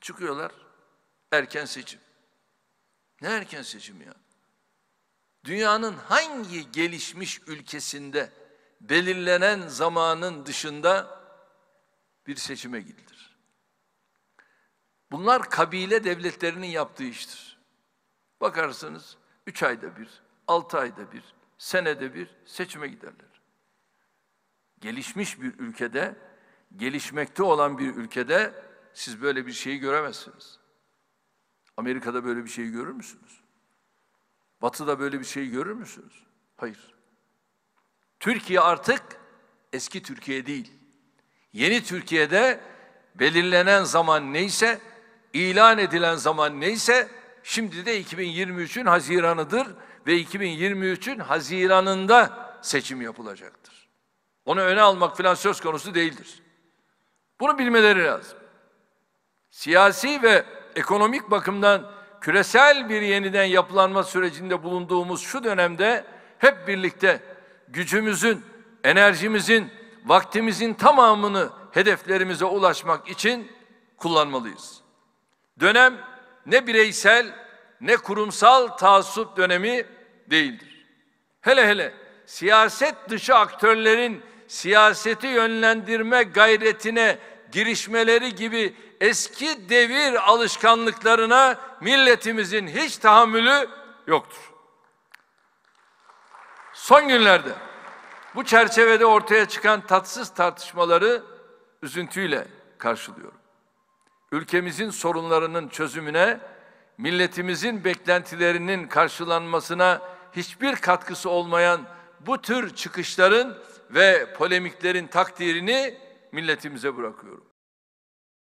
çıkıyorlar erken seçim. Ne erken seçim ya? Dünyanın hangi gelişmiş ülkesinde belirlenen zamanın dışında bir seçime gidilir? Bunlar kabile devletlerinin yaptığı iştir. Bakarsınız üç ayda bir, altı ayda bir, senede bir seçime giderler. Gelişmiş bir ülkede, gelişmekte olan bir ülkede siz böyle bir şeyi göremezsiniz. Amerika'da böyle bir şeyi görür müsünüz? Batı'da böyle bir şeyi görür müsünüz? Hayır. Türkiye artık eski Türkiye değil. Yeni Türkiye'de belirlenen zaman neyse, ilan edilen zaman neyse, şimdi de 2023'ün Haziranıdır ve 2023'ün Haziranında seçim yapılacaktır. Onu öne almak filan söz konusu değildir. Bunu bilmeleri lazım siyasi ve ekonomik bakımdan küresel bir yeniden yapılanma sürecinde bulunduğumuz şu dönemde hep birlikte gücümüzün, enerjimizin, vaktimizin tamamını hedeflerimize ulaşmak için kullanmalıyız. Dönem ne bireysel ne kurumsal taassup dönemi değildir. Hele hele siyaset dışı aktörlerin siyaseti yönlendirme gayretine girişmeleri gibi eski devir alışkanlıklarına milletimizin hiç tahammülü yoktur. Son günlerde bu çerçevede ortaya çıkan tatsız tartışmaları üzüntüyle karşılıyorum. Ülkemizin sorunlarının çözümüne, milletimizin beklentilerinin karşılanmasına hiçbir katkısı olmayan bu tür çıkışların ve polemiklerin takdirini milletimize bırakıyorum.